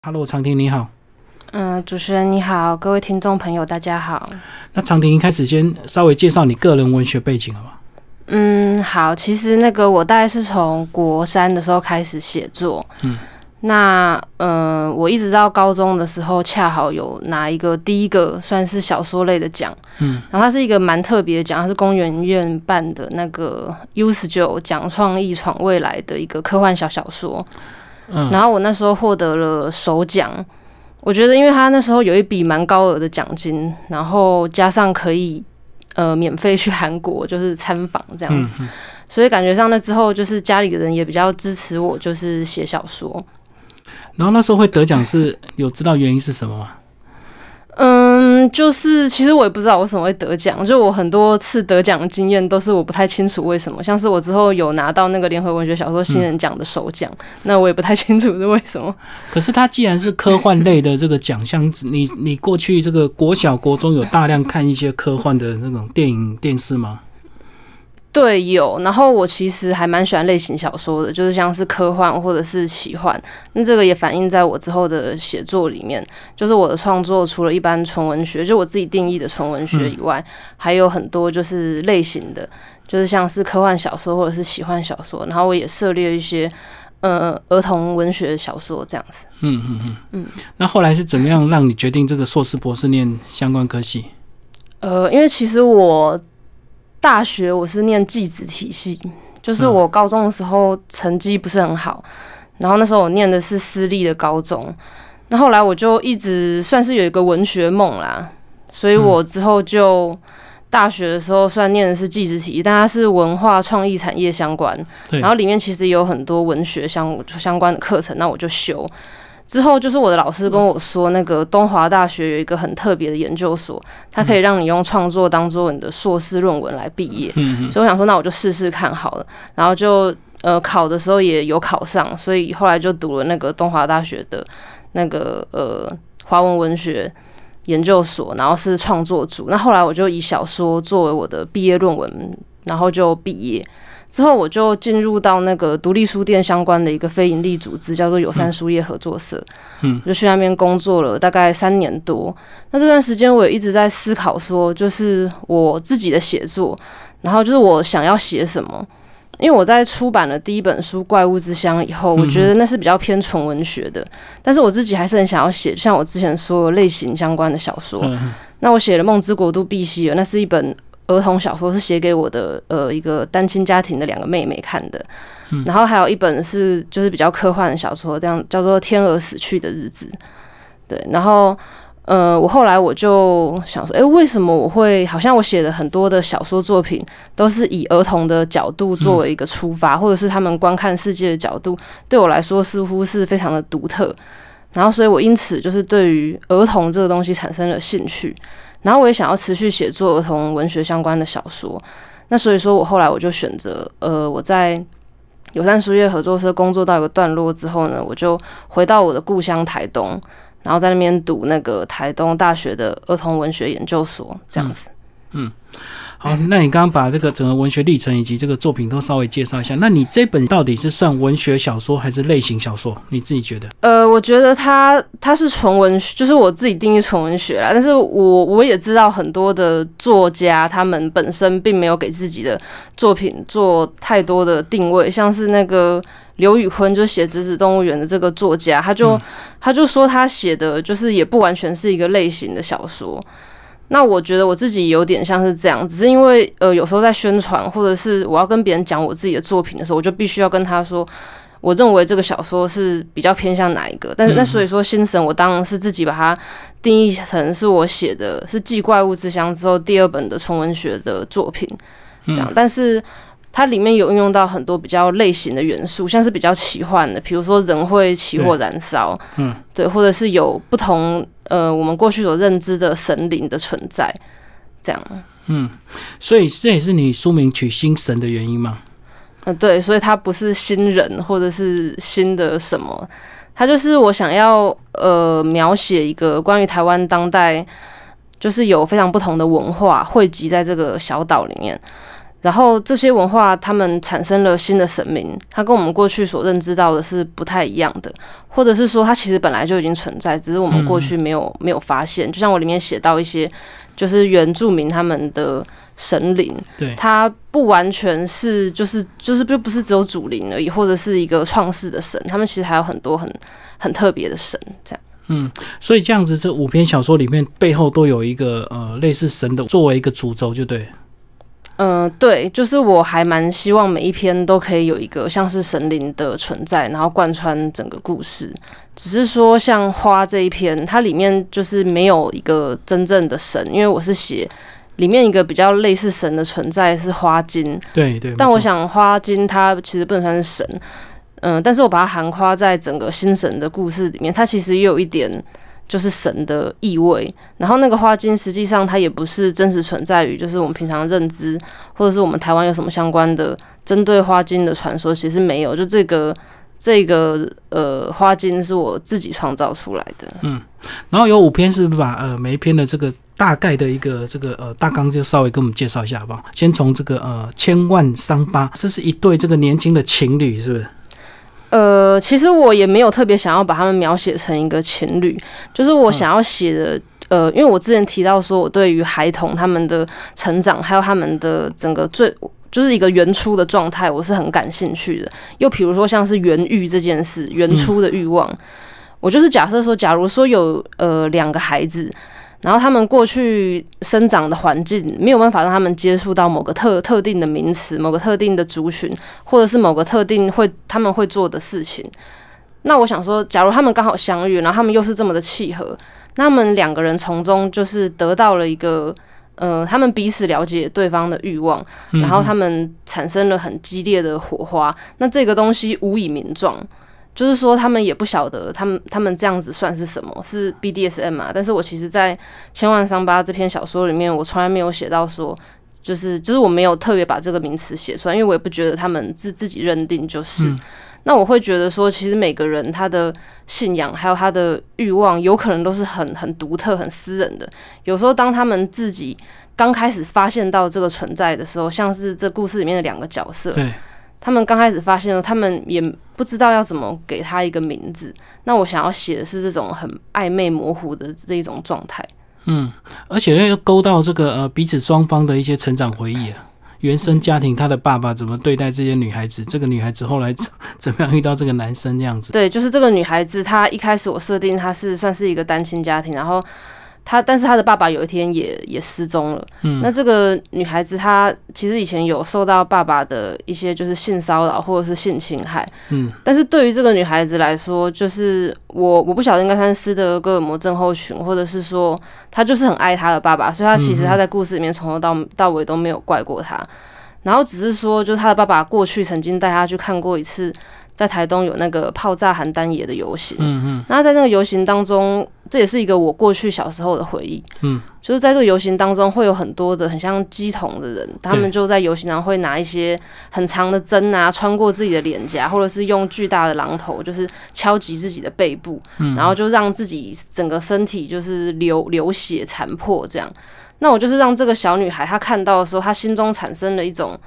哈 o 长亭你好。嗯，主持人你好，各位听众朋友大家好。那长亭一开始先稍微介绍你个人文学背景好吗？嗯，好。其实那个我大概是从国三的时候开始写作。嗯。那嗯，我一直到高中的时候，恰好有拿一个第一个算是小说类的奖。嗯。然后它是一个蛮特别的奖，它是公园院办的那个 U 十九奖创意闯未来的一个科幻小小说。然后我那时候获得了首奖，我觉得因为他那时候有一笔蛮高额的奖金，然后加上可以呃免费去韩国就是参访这样子，所以感觉上那之后就是家里的人也比较支持我就是写小说。然后那时候会得奖是有知道原因是什么吗？嗯。嗯，就是其实我也不知道我怎么会得奖，就我很多次得奖的经验都是我不太清楚为什么。像是我之后有拿到那个联合文学小说新人奖的首奖，那我也不太清楚是为什么。可是它既然是科幻类的这个奖项，你你过去这个国小国中有大量看一些科幻的那种电影电视吗？对，有。然后我其实还蛮喜欢类型小说的，就是像是科幻或者是奇幻。那这个也反映在我之后的写作里面，就是我的创作除了一般纯文学，就我自己定义的纯文学以外，还有很多就是类型的，就是像是科幻小说或者是奇幻小说。然后我也涉猎一些呃儿童文学小说这样子。嗯嗯嗯嗯。那后来是怎么样让你决定这个硕士博士念相关科系？呃，因为其实我。大学我是念记子体系，就是我高中的时候成绩不是很好，然后那时候我念的是私立的高中，那后来我就一直算是有一个文学梦啦，所以我之后就大学的时候虽然念的是记子体系，但它是文化创意产业相关，然后里面其实有很多文学相相关的课程，那我就修。之后就是我的老师跟我说，那个东华大学有一个很特别的研究所，它可以让你用创作当做你的硕士论文来毕业。嗯所以我想说，那我就试试看好了。然后就呃考的时候也有考上，所以后来就读了那个东华大学的那个呃华文文学研究所，然后是创作组。那后来我就以小说作为我的毕业论文，然后就毕业。之后我就进入到那个独立书店相关的一个非营利组织，叫做友善书业合作社，嗯，就去那边工作了大概三年多。那这段时间我也一直在思考，说就是我自己的写作，然后就是我想要写什么。因为我在出版了第一本书《怪物之乡》以后，我觉得那是比较偏纯文学的，但是我自己还是很想要写像我之前说类型相关的小说。那我写的《梦之国度》碧溪》，那是一本。儿童小说是写给我的，呃，一个单亲家庭的两个妹妹看的，然后还有一本是就是比较科幻的小说，这样叫做《天鹅死去的日子》。对，然后，呃，我后来我就想说，哎，为什么我会好像我写的很多的小说作品都是以儿童的角度作为一个出发，或者是他们观看世界的角度，对我来说似乎是非常的独特。然后，所以我因此就是对于儿童这个东西产生了兴趣。然后我也想要持续写作儿童文学相关的小说，那所以说我后来我就选择，呃，我在友善书业合作社工作到一个段落之后呢，我就回到我的故乡台东，然后在那边读那个台东大学的儿童文学研究所，这样子。嗯，好，那你刚刚把这个整个文学历程以及这个作品都稍微介绍一下。那你这本到底是算文学小说还是类型小说？你自己觉得？呃，我觉得它它是纯文学，就是我自己定义纯文学啦。但是我我也知道很多的作家，他们本身并没有给自己的作品做太多的定位，像是那个刘宇坤就写《纸子动物园》的这个作家，他就他就说他写的就是也不完全是一个类型的小说。那我觉得我自己有点像是这样，只是因为呃，有时候在宣传或者是我要跟别人讲我自己的作品的时候，我就必须要跟他说，我认为这个小说是比较偏向哪一个。但是那所以说，《心神》我当然是自己把它定义成是我写的是继《怪物之乡》之后第二本的纯文学的作品，这样。但是。它里面有运用到很多比较类型的元素，像是比较奇幻的，比如说人会起火燃烧，嗯，对，或者是有不同呃我们过去所认知的神灵的存在，这样。嗯，所以这也是你书名取新神的原因吗？嗯，对，所以它不是新人或者是新的什么，它就是我想要呃描写一个关于台湾当代，就是有非常不同的文化汇集在这个小岛里面。然后这些文化，他们产生了新的神明，它跟我们过去所认知到的是不太一样的，或者是说它其实本来就已经存在，只是我们过去没有没有发现。就像我里面写到一些，就是原住民他们的神灵，对，它不完全是就是就是不不是只有主灵而已，或者是一个创世的神，他们其实还有很多很很特别的神这样。嗯，所以这样子，这五篇小说里面背后都有一个呃类似神的作为一个主轴，就对。嗯，对，就是我还蛮希望每一篇都可以有一个像是神灵的存在，然后贯穿整个故事。只是说，像花这一篇，它里面就是没有一个真正的神，因为我是写里面一个比较类似神的存在是花精。对对，但我想花精它其实不能算是神，嗯，但是我把它含花在整个心神的故事里面，它其实也有一点。就是神的意味，然后那个花精实际上它也不是真实存在于就是我们平常认知或者是我们台湾有什么相关的针对花精的传说，其实没有。就这个这个呃花精是我自己创造出来的。嗯，然后有五篇是把呃，每一篇的这个大概的一个这个呃大纲就稍微给我们介绍一下好不好？先从这个呃千万伤疤，这是一对这个年轻的情侣，是不是？呃，其实我也没有特别想要把他们描写成一个情侣，就是我想要写的。呃，因为我之前提到说，我对于孩童他们的成长，还有他们的整个最，就是一个原初的状态，我是很感兴趣的。又比如说，像是原欲这件事，原初的欲望，我就是假设说，假如说有呃两个孩子。然后他们过去生长的环境没有办法让他们接触到某个特特定的名词、某个特定的族群，或者是某个特定会他们会做的事情。那我想说，假如他们刚好相遇，然后他们又是这么的契合，他们两个人从中就是得到了一个呃，他们彼此了解对方的欲望，然后他们产生了很激烈的火花。那这个东西无以名状。就是说，他们也不晓得，他们他们这样子算是什么？是 BDSM 嘛？但是我其实，在《千万伤疤》这篇小说里面，我从来没有写到说，就是就是我没有特别把这个名词写出来，因为我也不觉得他们自自己认定就是。那我会觉得说，其实每个人他的信仰，还有他的欲望，有可能都是很很独特、很私人的。有时候，当他们自己刚开始发现到这个存在的时候，像是这故事里面的两个角色。他们刚开始发现了，他们也不知道要怎么给他一个名字。那我想要写的是这种很暧昧模糊的这一种状态。嗯，而且要勾到这个呃彼此双方的一些成长回忆啊，原生家庭，他的爸爸怎么对待这些女孩子，这个女孩子后来怎怎么样遇到这个男生这样子。对，就是这个女孩子，她一开始我设定她是算是一个单亲家庭，然后。她，但是她的爸爸有一天也也失踪了。嗯，那这个女孩子她其实以前有受到爸爸的一些就是性骚扰或者是性侵害。嗯，但是对于这个女孩子来说，就是我我不晓得应该算斯德哥尔摩症候群，或者是说她就是很爱她的爸爸，所以她其实她在故事里面从头到到尾都没有怪过他，然后只是说就是她的爸爸过去曾经带她去看过一次，在台东有那个炮炸邯郸野的游行。嗯嗯，那在那个游行当中。这也是一个我过去小时候的回忆，嗯，就是在这个游行当中会有很多的很像鸡童的人，他们就在游行上会拿一些很长的针啊，穿过自己的脸颊，或者是用巨大的榔头就是敲击自己的背部，嗯，然后就让自己整个身体就是流流血、残破这样。那我就是让这个小女孩她看到的时候，她心中产生了一种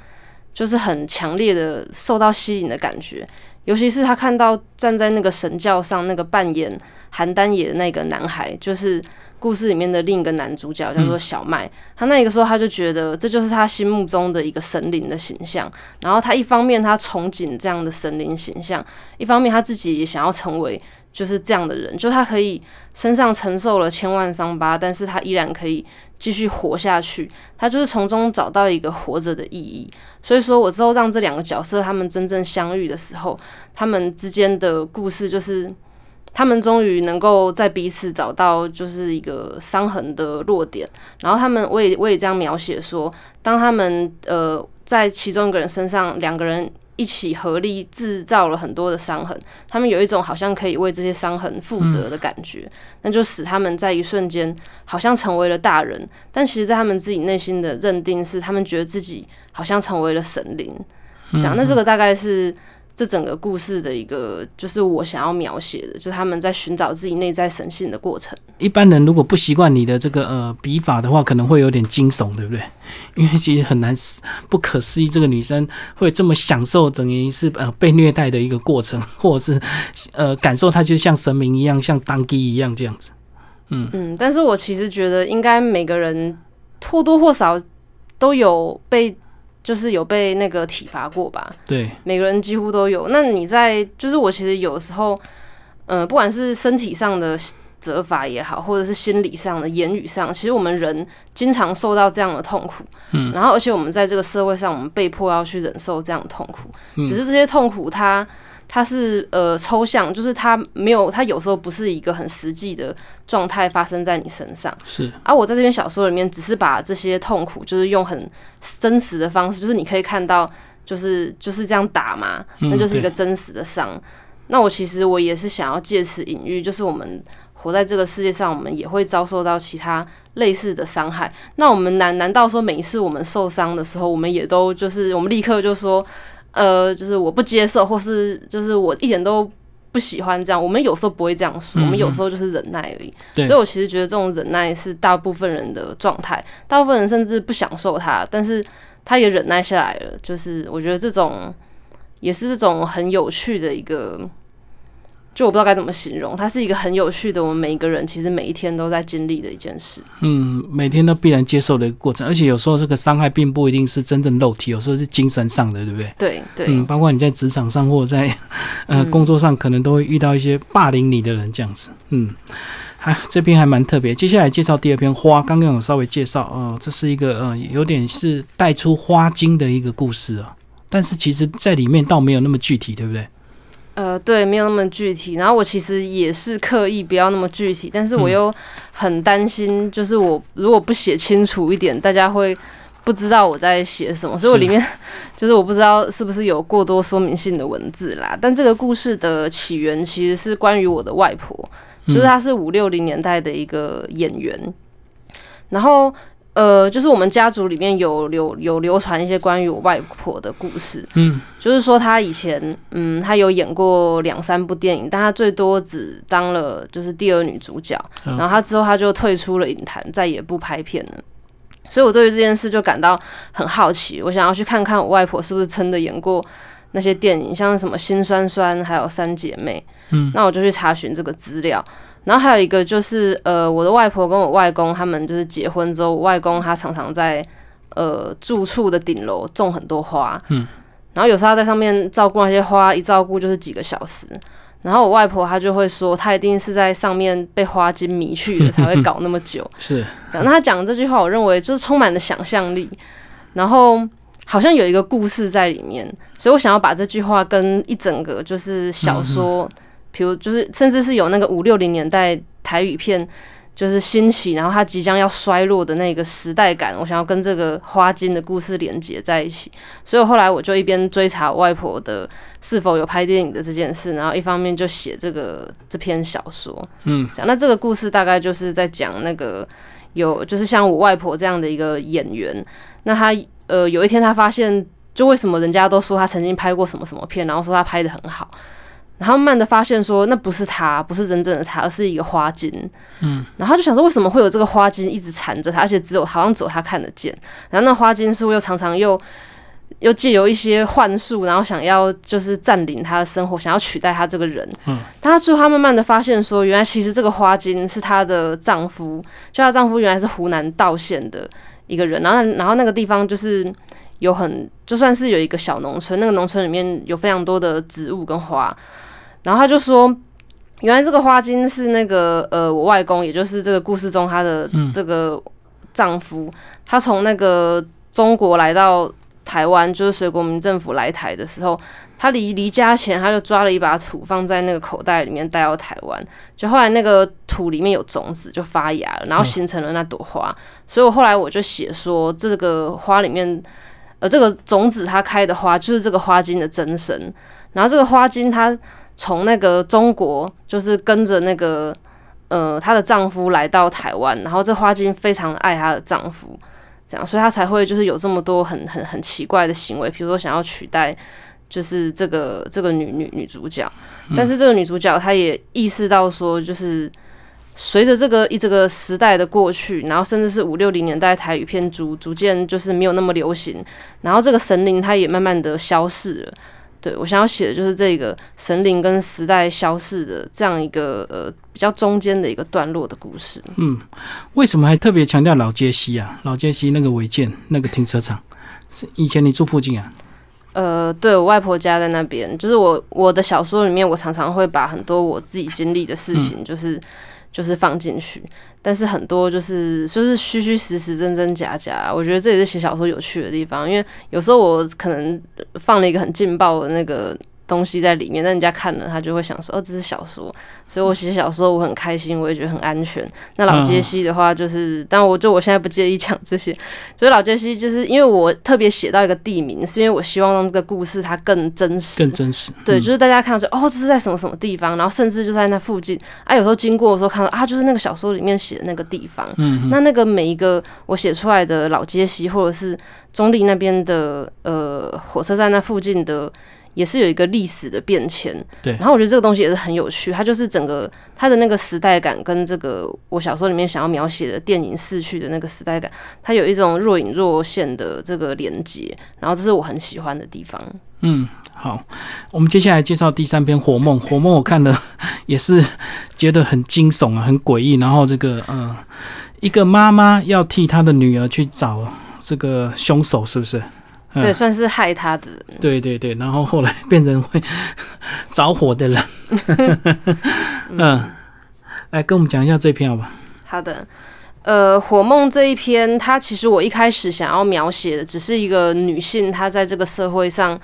就是很强烈的受到吸引的感觉。尤其是他看到站在那个神教上，那个扮演邯郸野的那个男孩，就是故事里面的另一个男主角，叫做小麦。他那个时候他就觉得，这就是他心目中的一个神灵的形象。然后他一方面他憧憬这样的神灵形象，一方面他自己也想要成为。就是这样的人，就他可以身上承受了千万伤疤，但是他依然可以继续活下去。他就是从中找到一个活着的意义。所以说我之后让这两个角色他们真正相遇的时候，他们之间的故事就是他们终于能够在彼此找到就是一个伤痕的弱点。然后他们我也我也这样描写说，当他们呃在其中一个人身上，两个人。一起合力制造了很多的伤痕，他们有一种好像可以为这些伤痕负责的感觉，那就使他们在一瞬间好像成为了大人，但其实，在他们自己内心的认定是，他们觉得自己好像成为了神灵。讲那这个大概是。这整个故事的一个，就是我想要描写的，就是他们在寻找自己内在神性的过程。一般人如果不习惯你的这个呃笔法的话，可能会有点惊悚，对不对？因为其实很难，不可思议，这个女生会这么享受，等于是呃被虐待的一个过程，或者是呃感受她就像神明一样，像当机一样这样子。嗯嗯，但是我其实觉得，应该每个人或多或少都有被。就是有被那个体罚过吧？对，每个人几乎都有。那你在，就是我其实有时候，呃，不管是身体上的责罚也好，或者是心理上的言语上，其实我们人经常受到这样的痛苦。嗯，然后而且我们在这个社会上，我们被迫要去忍受这样的痛苦。嗯，只是这些痛苦它。它是呃抽象，就是它没有，它有时候不是一个很实际的状态发生在你身上。是。啊，我在这篇小说里面只是把这些痛苦，就是用很真实的方式，就是你可以看到，就是就是这样打嘛，那就是一个真实的伤。那我其实我也是想要借此隐喻，就是我们活在这个世界上，我们也会遭受到其他类似的伤害。那我们难难道说每一次我们受伤的时候，我们也都就是我们立刻就说？呃，就是我不接受，或是就是我一点都不喜欢这样。我们有时候不会这样说，我们有时候就是忍耐而已。所以我其实觉得这种忍耐是大部分人的状态，大部分人甚至不享受它，但是他也忍耐下来了。就是我觉得这种也是这种很有趣的一个。就我不知道该怎么形容，它是一个很有趣的，我们每一个人其实每一天都在经历的一件事。嗯，每天都必然接受的一个过程，而且有时候这个伤害并不一定是真正肉体，有时候是精神上的，对不对？对对。嗯，包括你在职场上或者在呃工作上，可能都会遇到一些霸凌你的人这样子。嗯，好，这篇还蛮特别。接下来介绍第二篇花，刚刚有稍微介绍，呃，这是一个呃有点是带出花精的一个故事啊，但是其实在里面倒没有那么具体，对不对？呃，对，没有那么具体。然后我其实也是刻意不要那么具体，但是我又很担心，就是我如果不写清楚一点，大家会不知道我在写什么。所以我里面 就是我不知道是不是有过多说明性的文字啦。但这个故事的起源其实是关于我的外婆，就是她是五六零年代的一个演员，然后。呃，就是我们家族里面有流有流传一些关于我外婆的故事，嗯，就是说她以前，嗯，她有演过两三部电影，但她最多只当了就是第二女主角，然后她之后她就退出了影坛，再也不拍片了。所以我对于这件事就感到很好奇，我想要去看看我外婆是不是真的演过那些电影，像什么《心酸酸》还有《三姐妹》，嗯，那我就去查询这个资料。然后还有一个就是，呃，我的外婆跟我外公他们就是结婚之后，外公他常常在呃住处的顶楼种很多花，嗯，然后有时候他在上面照顾那些花，一照顾就是几个小时。然后我外婆她就会说，她一定是在上面被花精迷去了，才会搞那么久。是，那她讲这句话，我认为就是充满了想象力，然后好像有一个故事在里面，所以我想要把这句话跟一整个就是小说。比如，就是甚至是有那个五六零年代台语片就是兴起，然后它即将要衰落的那个时代感，我想要跟这个花金的故事连接在一起，所以后来我就一边追查外婆的是否有拍电影的这件事，然后一方面就写这个这篇小说。嗯，讲那这个故事大概就是在讲那个有就是像我外婆这样的一个演员，那她呃有一天她发现，就为什么人家都说她曾经拍过什么什么片，然后说她拍的很好。然后慢慢的发现说，那不是他，不是真正的他，是一个花精。嗯，然后就想说，为什么会有这个花精一直缠着他，而且只有好像只有他看得见。然后那花精似乎又常常又又借由一些幻术，然后想要就是占领他的生活，想要取代他这个人。嗯，他最后他慢慢的发现说，原来其实这个花精是她的丈夫，就她丈夫原来是湖南道县的一个人。然后然后那个地方就是有很就算是有一个小农村，那个农村里面有非常多的植物跟花。然后他就说，原来这个花精是那个呃，我外公，也就是这个故事中他的这个丈夫。他从那个中国来到台湾，就是随国民政府来台的时候，他离离家前，他就抓了一把土放在那个口袋里面带到台湾。就后来那个土里面有种子，就发芽了，然后形成了那朵花。所以我后来我就写说，这个花里面，呃，这个种子它开的花就是这个花精的真身。然后这个花精它。从那个中国就是跟着那个呃她的丈夫来到台湾，然后这花精非常爱她的丈夫，这样所以她才会就是有这么多很很很奇怪的行为，比如说想要取代就是这个这个女女女主角，但是这个女主角她也意识到说就是随着这个一这个时代的过去，然后甚至是五六零年代台语片逐逐渐就是没有那么流行，然后这个神灵她也慢慢的消逝了。对我想要写的就是这个神灵跟时代消逝的这样一个呃比较中间的一个段落的故事。嗯，为什么还特别强调老街西啊？老街西那个违建那个停车场，是以前你住附近啊？呃，对我外婆家在那边，就是我我的小说里面，我常常会把很多我自己经历的事情，就是。就是放进去，但是很多就是就是虚虚实实、真真假假。我觉得这也是写小说有趣的地方，因为有时候我可能放了一个很劲爆的那个东西在里面，但人家看了他就会想说：“哦，这是小说。”所以，我写小说我很开心，我也觉得很安全。那老杰西的话，就是，但我就我现在不介意讲这些。所以，老杰西就是因为我特别写到一个地名，是因为我希望让这个故事它更真实。更真实。对，就是大家看到说哦，这是在什么什么地方，然后甚至就在那附近。啊，有时候经过的时候看到啊，就是那个小说里面写的那个地方。嗯。那那个每一个我写出来的老杰西，或者是中立那边的呃火车站那附近的，也是有一个历史的变迁。对。然后我觉得这个东西也是很有趣，它就是整。个他的那个时代感跟这个我小说里面想要描写的电影逝去的那个时代感，它有一种若隐若现的这个连接，然后这是我很喜欢的地方。嗯，好，我们接下来介绍第三篇《火梦》。《火梦》我看了也是觉得很惊悚啊，很诡异。然后这个，嗯，一个妈妈要替她的女儿去找这个凶手，是不是？对，算是害他的。对对对，然后后来变成会 着火的人。嗯，来跟我们讲一下这篇，好吧？好的，呃，火梦这一篇，它其实我一开始想要描写的，只是一个女性她在这个社会上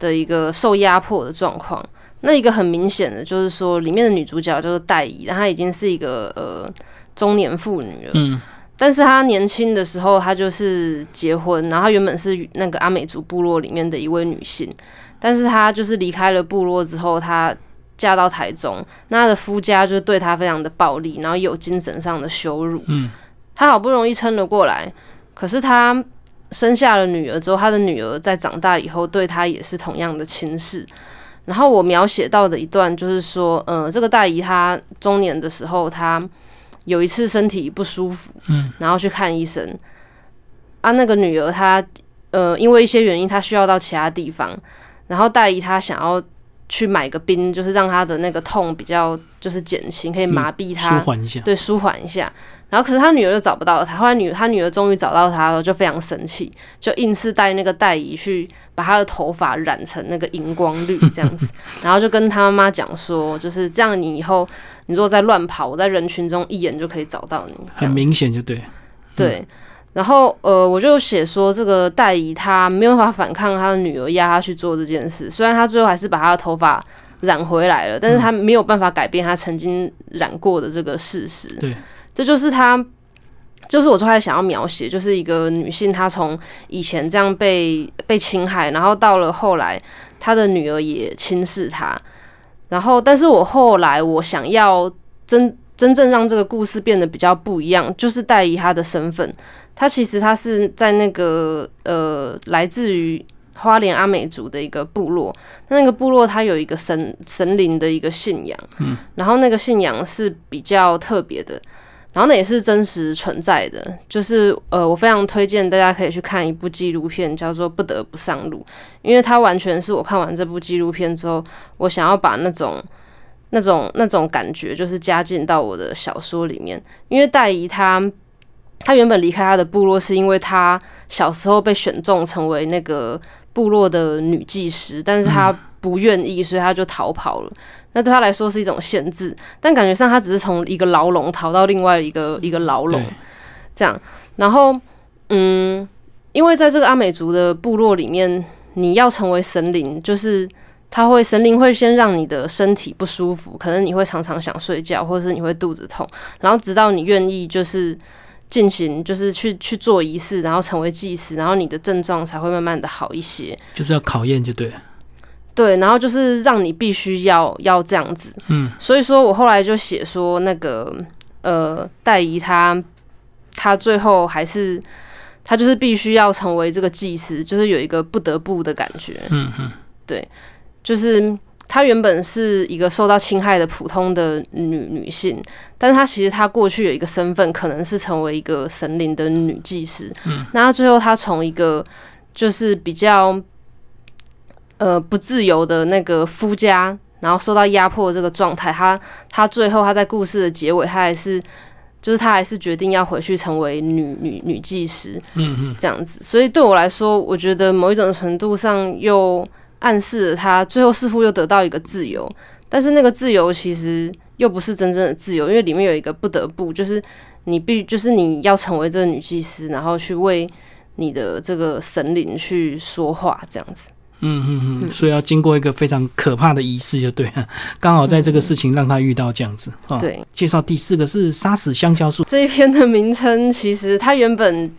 的一个受压迫的状况。那一个很明显的，就是说里面的女主角就是戴姨，她已经是一个呃中年妇女了。嗯。但是她年轻的时候，她就是结婚，然后她原本是那个阿美族部落里面的一位女性，但是她就是离开了部落之后，她嫁到台中，那她的夫家就对她非常的暴力，然后有精神上的羞辱。嗯，她好不容易撑了过来，可是她生下了女儿之后，她的女儿在长大以后对她也是同样的轻视。然后我描写到的一段就是说，嗯，这个大姨她中年的时候，她。有一次身体不舒服，嗯，然后去看医生，啊，那个女儿她，呃，因为一些原因她需要到其他地方，然后大姨她想要。去买个冰，就是让他的那个痛比较就是减轻，可以麻痹他，对，舒缓一下。然后可是他女儿就找不到他，后来女他女儿终于找到他了，就非常生气，就硬是带那个戴姨去把他的头发染成那个荧光绿这样子，然后就跟他妈妈讲说，就是这样，你以后你如果再乱跑，我在人群中一眼就可以找到你，很明显就对，对。然后，呃，我就写说这个戴姨她没有办法反抗她的女儿压她去做这件事。虽然她最后还是把她的头发染回来了，但是她没有办法改变她曾经染过的这个事实。对，这就是她，就是我后来想要描写，就是一个女性，她从以前这样被被侵害，然后到了后来，她的女儿也轻视她。然后，但是我后来我想要真。真正让这个故事变得比较不一样，就是带伊他的身份。他其实他是在那个呃，来自于花莲阿美族的一个部落。那那个部落他有一个神神灵的一个信仰，嗯，然后那个信仰是比较特别的，然后那也是真实存在的。就是呃，我非常推荐大家可以去看一部纪录片，叫做《不得不上路》，因为它完全是我看完这部纪录片之后，我想要把那种。那种那种感觉，就是加进到我的小说里面。因为大姨她，她原本离开她的部落，是因为她小时候被选中成为那个部落的女祭司，但是她不愿意，所以她就逃跑了。那对她来说是一种限制，但感觉上她只是从一个牢笼逃到另外一个一个牢笼，这样。然后，嗯，因为在这个阿美族的部落里面，你要成为神灵，就是。它会神灵会先让你的身体不舒服，可能你会常常想睡觉，或者是你会肚子痛，然后直到你愿意就是进行就是去去做仪式，然后成为祭司，然后你的症状才会慢慢的好一些。就是要考验就对，对，然后就是让你必须要要这样子，嗯，所以说我后来就写说那个呃，黛姨她她最后还是她就是必须要成为这个祭司，就是有一个不得不的感觉，嗯嗯，对。就是她原本是一个受到侵害的普通的女女性，但她其实她过去有一个身份，可能是成为一个神灵的女祭司。嗯，那她最后她从一个就是比较呃不自由的那个夫家，然后受到压迫这个状态，她她最后她在故事的结尾，她还是就是她还是决定要回去成为女女女祭司。嗯嗯，这样子，所以对我来说，我觉得某一种程度上又。暗示了他最后似乎又得到一个自由，但是那个自由其实又不是真正的自由，因为里面有一个不得不，就是你必就是你要成为这个女祭司，然后去为你的这个神灵去说话，这样子。嗯嗯嗯，所以要经过一个非常可怕的仪式就对了，刚好在这个事情让他遇到这样子。对，介绍第四个是杀死香蕉树这一篇的名称，其实它原本。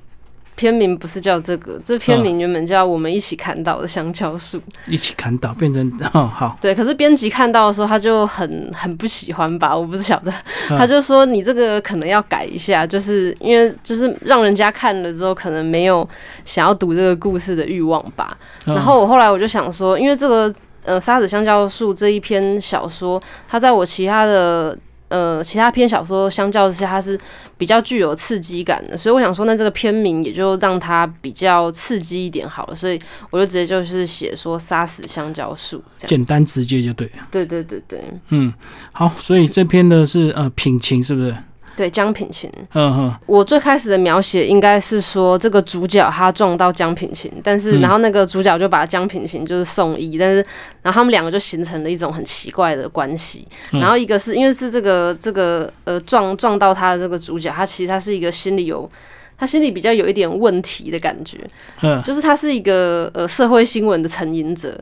片名不是叫这个，这片名原本叫《我们一起砍倒的香蕉树》，一起砍倒变成好对。可是编辑看到的时候，他就很很不喜欢吧？我不晓得，他就说你这个可能要改一下，就是因为就是让人家看了之后，可能没有想要读这个故事的欲望吧。然后我后来我就想说，因为这个呃沙子香蕉树这一篇小说，它在我其他的。呃，其他篇小说相较之下，它是比较具有刺激感的，所以我想说，那这个篇名也就让它比较刺激一点好了，所以我就直接就是写说“杀死香蕉树”这样，简单直接就对了。对对对对，嗯，好，所以这篇的是呃品情，是不是？对江品琴，嗯哼，我最开始的描写应该是说这个主角他撞到江品琴，但是然后那个主角就把江品琴就是送医，但是然后他们两个就形成了一种很奇怪的关系。然后一个是因为是这个这个呃撞撞到他的这个主角，他其实他是一个心里有他心里比较有一点问题的感觉，嗯，就是他是一个呃社会新闻的成瘾者。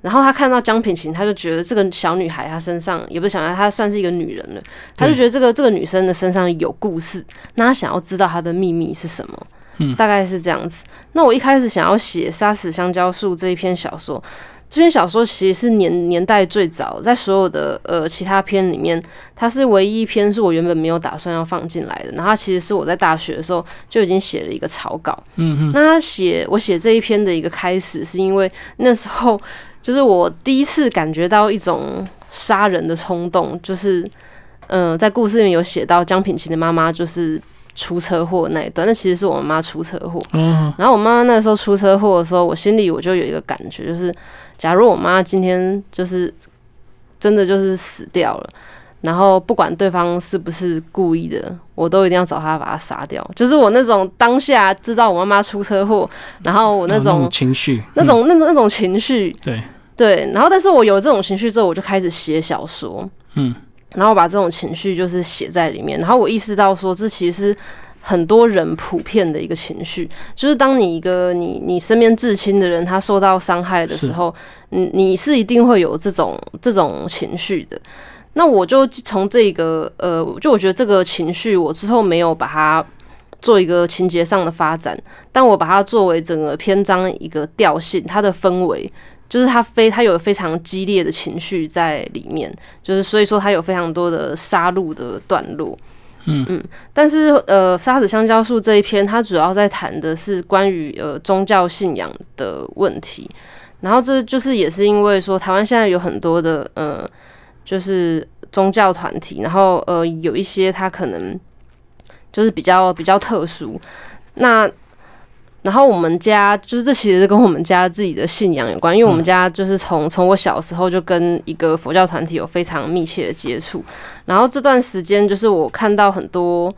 然后他看到江品琴，他就觉得这个小女孩，她身上也不是想要，她算是一个女人了。他就觉得这个这个女生的身上有故事，那他想要知道她的秘密是什么，大概是这样子。那我一开始想要写《杀死香蕉树》这一篇小说。这篇小说其实是年年代最早，在所有的呃其他篇里面，它是唯一一篇是我原本没有打算要放进来的。然后其实是我在大学的时候就已经写了一个草稿。嗯哼。那写我写这一篇的一个开始，是因为那时候就是我第一次感觉到一种杀人的冲动，就是嗯，在故事里面有写到江品琪的妈妈就是出车祸那一段，那其实是我妈出车祸。嗯然后我妈妈那时候出车祸的时候，我心里我就有一个感觉，就是。假如我妈今天就是真的就是死掉了，然后不管对方是不是故意的，我都一定要找他把他杀掉。就是我那种当下知道我妈妈出车祸，然后我那种情绪，那种那种那种情绪，对对。然后，但是我有这种情绪之后，我就开始写小说，嗯，然后把这种情绪就是写在里面。然后我意识到说，这其实。很多人普遍的一个情绪，就是当你一个你你身边至亲的人他受到伤害的时候，你你是一定会有这种这种情绪的。那我就从这个呃，就我觉得这个情绪，我之后没有把它做一个情节上的发展，但我把它作为整个篇章一个调性，它的氛围就是它非它有非常激烈的情绪在里面，就是所以说它有非常多的杀戮的段落。嗯嗯，但是呃，杀死香蕉树这一篇，它主要在谈的是关于呃宗教信仰的问题，然后这就是也是因为说台湾现在有很多的呃，就是宗教团体，然后呃有一些它可能就是比较比较特殊，那。然后我们家就是这，其实跟我们家自己的信仰有关，因为我们家就是从从我小时候就跟一个佛教团体有非常密切的接触。然后这段时间，就是我看到很多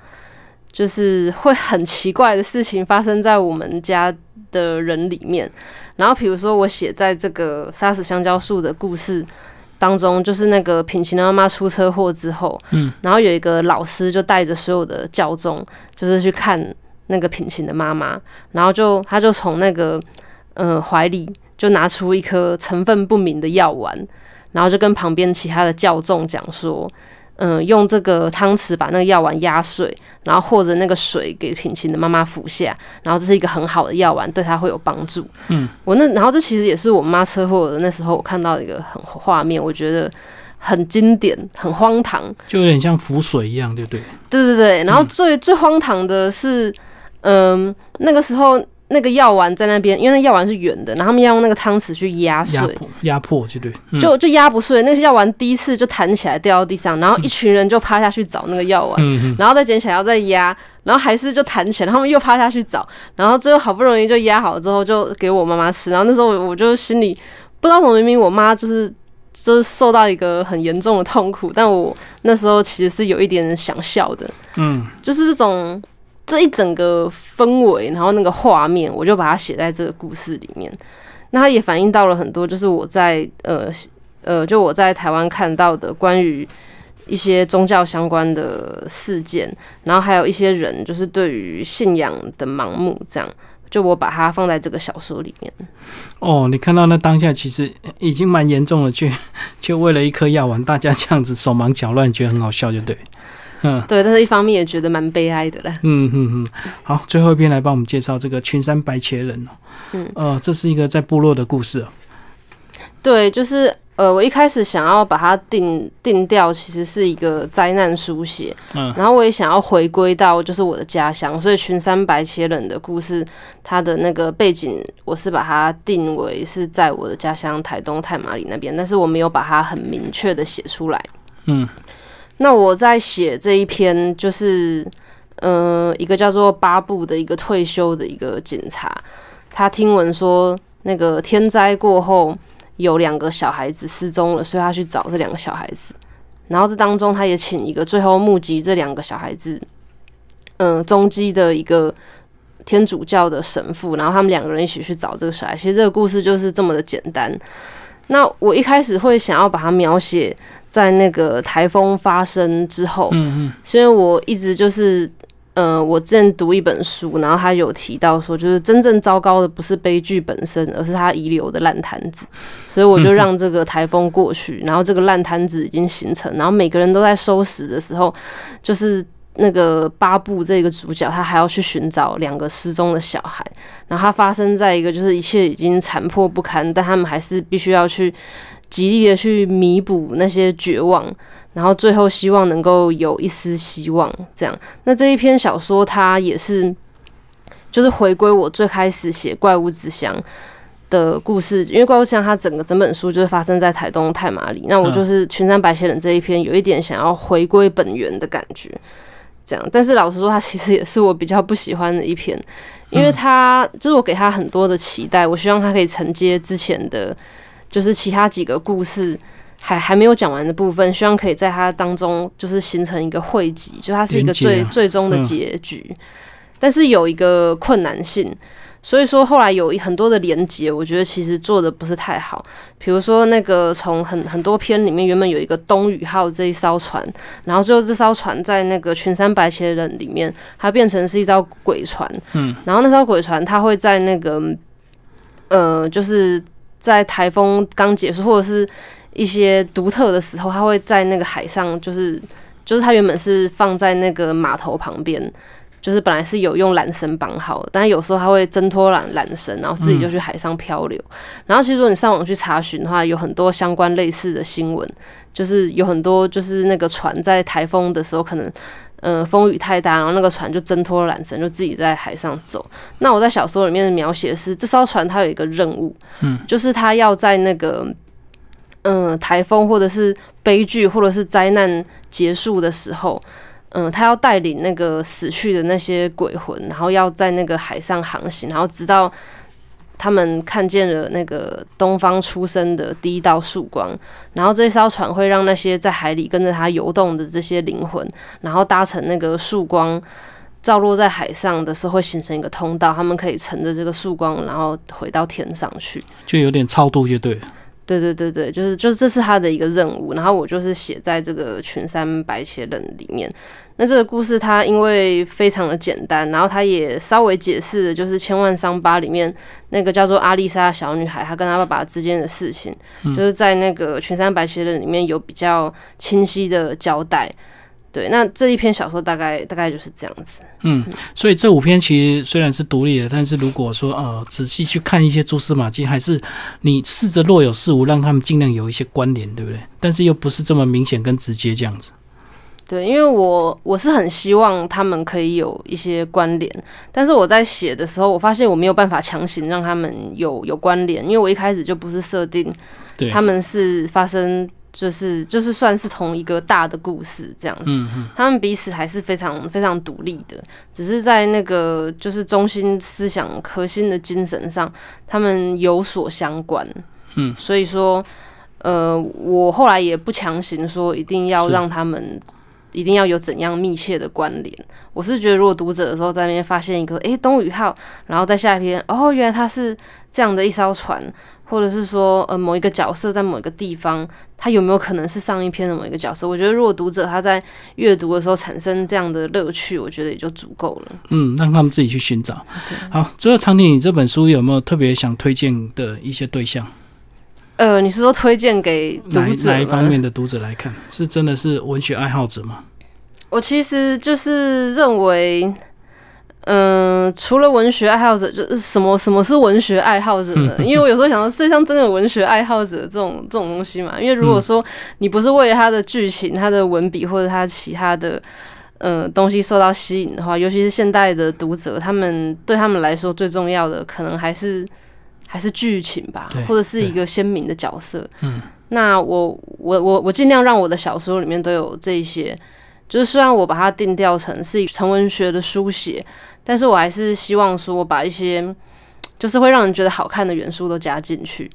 就是会很奇怪的事情发生在我们家的人里面。然后比如说，我写在这个杀死香蕉树的故事当中，就是那个品琴的妈妈出车祸之后，嗯，然后有一个老师就带着所有的教宗，就是去看。那个品晴的妈妈，然后就她就从那个呃怀里就拿出一颗成分不明的药丸，然后就跟旁边其他的教众讲说，嗯，用这个汤匙把那个药丸压碎，然后或者那个水给品晴的妈妈服下，然后这是一个很好的药丸，对她会有帮助。嗯，我那然后这其实也是我妈车祸的那时候我看到一个很画面，我觉得很经典，很荒唐，就有点像浮水一样，对不对？对对对，然后最最荒唐的是。嗯，那个时候那个药丸在那边，因为那药丸是圆的，然后他们要用那个汤匙去压碎，压迫，就对，就就压不碎。那个药丸第一次就弹起来，掉到地上，然后一群人就趴下去找那个药丸，然后再捡起来，再压，然后还是就弹起来，他们又趴下去找，然后最后好不容易就压好了之后，就给我妈妈吃。然后那时候我我就心里不知道什么原因，我妈就是就是受到一个很严重的痛苦，但我那时候其实是有一点想笑的，嗯，就是这种。这一整个氛围，然后那个画面，我就把它写在这个故事里面。那它也反映到了很多，就是我在呃呃，就我在台湾看到的关于一些宗教相关的事件，然后还有一些人就是对于信仰的盲目，这样就我把它放在这个小说里面。哦，你看到那当下其实已经蛮严重的，去就为了一颗药丸，大家这样子手忙脚乱，觉得很好笑，就对。对，但是一方面也觉得蛮悲哀的啦。嗯嗯嗯，好，最后一篇来帮我们介绍这个群山白切人哦。嗯呃，这是一个在部落的故事对，就是呃，我一开始想要把它定定调，其实是一个灾难书写。嗯。然后我也想要回归到就是我的家乡，所以群山白切人的故事，它的那个背景，我是把它定为是在我的家乡台东太麻里那边，但是我没有把它很明确的写出来。嗯。那我在写这一篇，就是，呃，一个叫做巴布的一个退休的一个警察，他听闻说那个天灾过后有两个小孩子失踪了，所以他去找这两个小孩子，然后这当中他也请一个最后目击这两个小孩子，嗯，踪迹的一个天主教的神父，然后他们两个人一起去找这个小孩。其实这个故事就是这么的简单。那我一开始会想要把它描写在那个台风发生之后，嗯嗯，因为我一直就是，呃，我之前读一本书，然后他有提到说，就是真正糟糕的不是悲剧本身，而是它遗留的烂摊子，所以我就让这个台风过去，然后这个烂摊子已经形成，然后每个人都在收拾的时候，就是。那个巴布这个主角，他还要去寻找两个失踪的小孩。然后他发生在一个就是一切已经残破不堪，但他们还是必须要去极力的去弥补那些绝望，然后最后希望能够有一丝希望这样。那这一篇小说它也是就是回归我最开始写《怪物之乡》的故事，因为《怪物之乡》它整个整本书就是发生在台东太麻里。那我就是《群山白血人》这一篇有一点想要回归本源的感觉。这样，但是老实说，他其实也是我比较不喜欢的一篇，因为他就是我给他很多的期待，我希望他可以承接之前的，就是其他几个故事还还没有讲完的部分，希望可以在他当中就是形成一个汇集，就它是一个最最终的结局，但是有一个困难性。所以说，后来有一很多的连接，我觉得其实做的不是太好。比如说，那个从很很多篇里面原本有一个东宇号这一艘船，然后最后这艘船在那个群山白切人里面，它变成是一艘鬼船。嗯，然后那艘鬼船它会在那个，呃，就是在台风刚结束或者是一些独特的时候，它会在那个海上，就是就是它原本是放在那个码头旁边。就是本来是有用缆绳绑好，但是有时候他会挣脱缆缆绳，然后自己就去海上漂流。然后其实如果你上网去查询的话，有很多相关类似的新闻，就是有很多就是那个船在台风的时候，可能嗯风雨太大，然后那个船就挣脱缆绳，就自己在海上走。那我在小说里面的描写是，这艘船它有一个任务，嗯，就是它要在那个嗯台风或者是悲剧或者是灾难结束的时候。嗯，他要带领那个死去的那些鬼魂，然后要在那个海上航行，然后直到他们看见了那个东方出生的第一道曙光。然后这艘船会让那些在海里跟着他游动的这些灵魂，然后搭乘那个曙光照落在海上的时候，会形成一个通道，他们可以乘着这个曙光，然后回到天上去。就有点超度乐队。对对对对，就是就是，这是他的一个任务。然后我就是写在这个群山白铁人里面。那这个故事它因为非常的简单，然后它也稍微解释了，就是千万伤疤里面那个叫做阿丽莎小女孩，她跟她爸爸之间的事情，就是在那个群山白铁人里面有比较清晰的交代。对，那这一篇小说大概大概就是这样子。嗯，所以这五篇其实虽然是独立的，但是如果说呃仔细去看一些蛛丝马迹，还是你试着若有似无让他们尽量有一些关联，对不对？但是又不是这么明显跟直接这样子。对，因为我我是很希望他们可以有一些关联，但是我在写的时候，我发现我没有办法强行让他们有有关联，因为我一开始就不是设定他们是发生。就是就是算是同一个大的故事这样子，他们彼此还是非常非常独立的，只是在那个就是中心思想核心的精神上，他们有所相关。嗯，所以说，呃，我后来也不强行说一定要让他们。一定要有怎样密切的关联？我是觉得，如果读者的时候在那边发现一个，诶，东雨号，然后在下一篇，哦，原来它是这样的一艘船，或者是说，呃，某一个角色在某一个地方，他有没有可能是上一篇的某一个角色？我觉得，如果读者他在阅读的时候产生这样的乐趣，我觉得也就足够了。嗯，让他们自己去寻找。好，最后场景，你这本书有没有特别想推荐的一些对象？呃，你是说推荐给哪哪一方面的读者来看？是真的是文学爱好者吗？我其实就是认为，嗯，除了文学爱好者，就是什么什么是文学爱好者呢？因为我有时候想到世界上真的有文学爱好者这种这种东西嘛。因为如果说你不是为了他的剧情、他的文笔或者他其他的呃东西受到吸引的话，尤其是现代的读者，他们对他们来说最重要的，可能还是。还是剧情吧，或者是一个鲜明的角色。嗯，那我我我我尽量让我的小说里面都有这些。就是虽然我把它定调成是成文学的书写，但是我还是希望说我把一些就是会让人觉得好看的元素都加进去。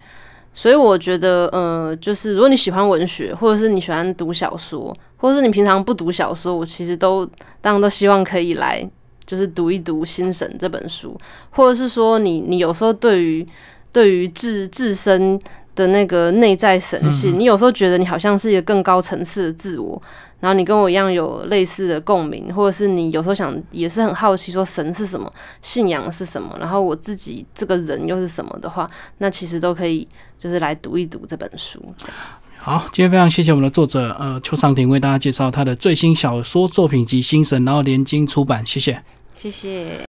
所以我觉得，呃，就是如果你喜欢文学，或者是你喜欢读小说，或者是你平常不读小说，我其实都当然都希望可以来。就是读一读《心神》这本书，或者是说，你你有时候对于对于自自身的那个内在神性，你有时候觉得你好像是一个更高层次的自我，然后你跟我一样有类似的共鸣，或者是你有时候想也是很好奇，说神是什么，信仰是什么，然后我自己这个人又是什么的话，那其实都可以就是来读一读这本书。好，今天非常谢谢我们的作者，呃，邱长廷为大家介绍他的最新小说作品集《心神》，然后联经出版，谢谢，谢谢。